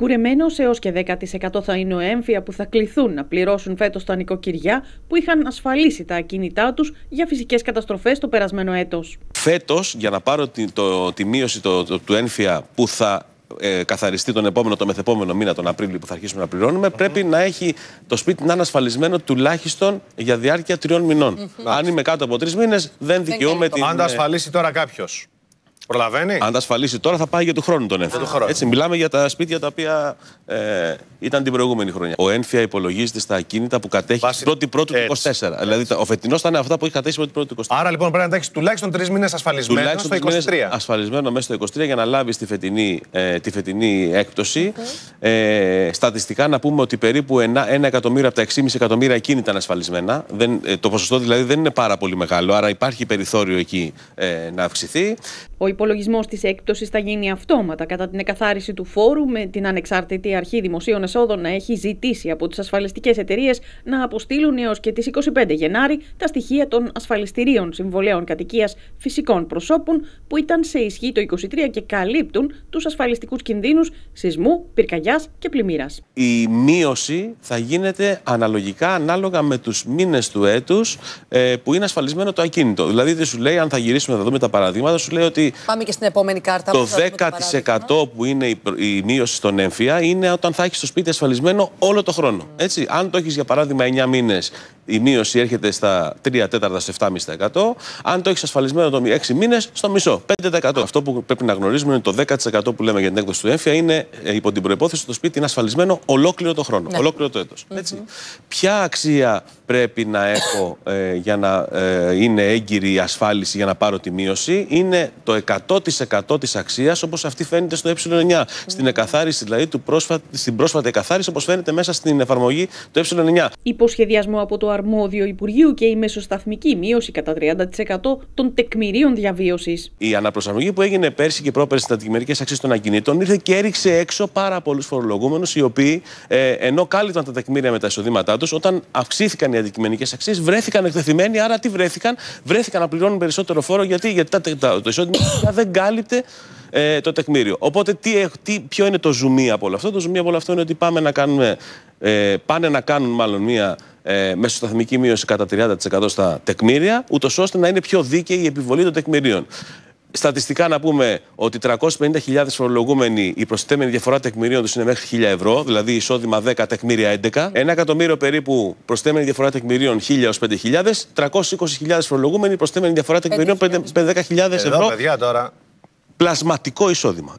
Κουρεμένος έως και 10% θα είναι ο έμφυα που θα κληθούν να πληρώσουν φέτος τα νοικοκυριά που είχαν ασφαλίσει τα ακίνητά τους για φυσικές καταστροφές το περασμένο έτος. Φέτος, για να πάρω τη, το, τη μείωση το, του έμφυα που θα ε, καθαριστεί τον επόμενο, το μεθεπόμενο μήνα, τον Απρίλιο που θα αρχίσουμε να πληρωνουμε πρέπει να έχει το σπίτι να είναι ασφαλισμένο τουλάχιστον για διάρκεια τριών Αν είμαι κάτω από τρεις μήνες, δεν δικαιούμαι την. Ε, Αν το ασφαλίσει τώρα κάποιος. Προλαβαίνει. Αν τα ασφαλίσει τώρα θα πάει για του χρόνου τον Ένφια. Έτσι, μιλάμε για τα σπίτια τα οποία ε, ήταν την προηγούμενη χρονιά. Ο Ένφια υπολογίζεται στα ακίνητα που κατέχει Βάση... πρώτη πρώτη του 24. Δηλαδή ο φετινός ήταν αυτά που έχει κατέχει πρώτη πρώτη του 24. Άρα λοιπόν πρέπει να τα έχει τουλάχιστον τρεις μήνες ασφαλισμένο στο 23. Ασφαλισμένο μέσα στο 23 για να λάβει τη φετινή, ε, τη φετινή έκπτωση. Okay. Ε, στατιστικά να πούμε ότι περίπου 1 εκατομμύριο από τα 6,5 εκατομμύρια ακίνητα ήταν ασφαλισμένα. Δεν, ε, το ποσοστό δηλαδή δεν είναι πάρα πολύ μεγάλο, άρα υπάρχει περιθώριο εκεί ε, να αυξηθεί υπολογισμός της έκπτωσης θα γίνει αυτόματα κατά την εκαθάριση του φόρου, με την ανεξάρτητη αρχή δημοσίων εσόδων να έχει ζητήσει από τις ασφαλιστικές εταιρείες να αποστείλουν έως και τις 25 Γενάρη τα στοιχεία των ασφαλιστηρίων συμβολέων κατοικίας φυσικών προσώπων που ήταν σε ισχύ το 2023 και καλύπτουν τους ασφαλιστικούς κινδύνους σεισμού, πυρκαγιάς και πλημμύρας. Η μείωση θα γίνεται αναλογικά ανάλογα με τους μήνες του έτους ε, που είναι ασφαλισμένο το ακίνητο. Δηλαδή, δεν σου λέει, αν θα γυρίσουμε, να δούμε τα παραδείγματα, σου λέει ότι Πάμε και στην επόμενη κάρτα. Το 10% που είναι η, η μείωση στον έμφυα είναι όταν θα έχεις το σπίτι ασφαλισμένο όλο το χρόνο. Έτσι, αν το έχεις για παράδειγμα 9 μήνες η μείωση έρχεται στα 3 τέταρτα σε 7,5%. Αν το έχεις ασφαλισμένο το 6 μήνες, στο μισό. 5%. Αυτό που πρέπει να γνωρίζουμε είναι το 10% που λέμε για την έκδοση του ΕΦΙΑ είναι ε, υπό την προπόθεση ότι το σπίτι είναι ασφαλισμένο ολόκληρο το χρόνο, ναι. ολόκληρο το έτος. Mm-hmm. Ποια αξία πρέπει να έχω ε, για να ε, είναι έγκυρη η ασφάλιση για να πάρω τη μείωση είναι το 100% της αξίας όπως αυτή φαίνεται στο ε9. Στην εκαθάριση, δηλαδή του πρόσφατη, στην πρόσφατη εκαθάριση όπως φαίνεται μέσα στην εφαρμογή του ε9. Υποσχεδιασμό από το αρμόδιο Υπουργείου και η μεσοσταθμική μείωση κατά 30% των τεκμηρίων διαβίωσης. Η αναπροσαρμογή που έγινε πέρσι και πρόπερσι στην αντικειμενικέ αξίες των ακινήτων ήρθε και έριξε έξω πάρα πολλούς φορολογούμενους, οι οποίοι ε, ενώ κάλυπταν τα τεκμήρια με τα εισοδήματά τους, όταν αυξήθηκαν οι αντικειμενικές αξίες, βρέθηκαν εκτεθειμένοι. Άρα τι βρέθηκαν, βρέθηκαν να πληρώνουν περισσότερο φόρο γιατί, γιατί το εισόδημα δεν κάλυπτε ε, το τεκμήριο. Οπότε τι, ε, τι, ποιο είναι το ζουμί από όλο αυτό. Το ζουμί από όλο αυτό είναι ότι πάμε να κάνουμε, πάνε να κάνουν μάλλον μία ε, μεσοσταθμική μείωση κατά 30% στα τεκμήρια, ούτως ώστε να είναι πιο δίκαιη η επιβολή των τεκμηρίων. Στατιστικά να πούμε ότι 350.000 φορολογούμενοι η προστιθέμενη διαφορά τεκμηρίων τους είναι μέχρι 1.000 ευρώ, δηλαδή εισόδημα 10, τεκμήρια 11. Ένα εκατομμύριο περίπου προστιθέμενη διαφορά τεκμηρίων 1.000 5.000. 320.000 φορολογούμενοι προστιθέμενη διαφορά τεκμηρίων 5.000 ευρώ. Εδώ, παιδιά, τώρα. Πλασματικό εισόδημα.